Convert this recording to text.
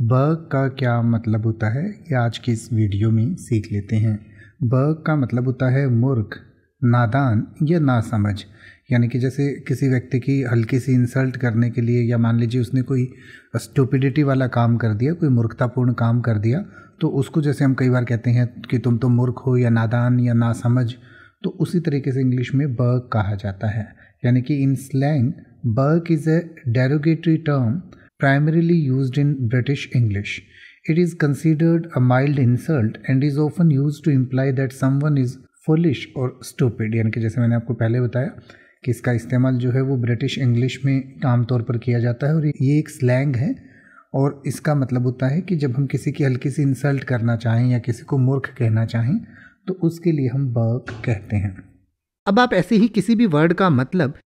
ब का क्या मतलब होता है ये आज की इस वीडियो में सीख लेते हैं ब का मतलब होता है मूर्ख नादान या नासमझ यानी कि जैसे किसी व्यक्ति की हल्की सी इंसल्ट करने के लिए या मान लीजिए उसने कोई स्टूपिडिटी वाला काम कर दिया कोई मूर्खतापूर्ण काम कर दिया तो उसको जैसे हम कई बार कहते हैं कि तुम तो मूर्ख हो या नादान या नासमझ तो उसी तरीके से इंग्लिश में ब कहा जाता है यानी कि in slang berk is a derogatory term primarily used in British English. It is considered a mild insult and is often used to imply that someone is foolish और stupid यानी कि जैसे मैंने आपको पहले बताया कि इसका इस्तेमाल जो है वो ब्रिटिश इंग्लिश में आमतौर पर किया जाता है और ये एक स्लैंग है और इसका मतलब होता है कि जब हम किसी की हल्की सी इंसल्ट करना चाहें या किसी को मूर्ख कहना चाहें तो उसके लिए हम बर्क कहते हैं अब आप ऐसे ही किसी भी वर्ड का मतलब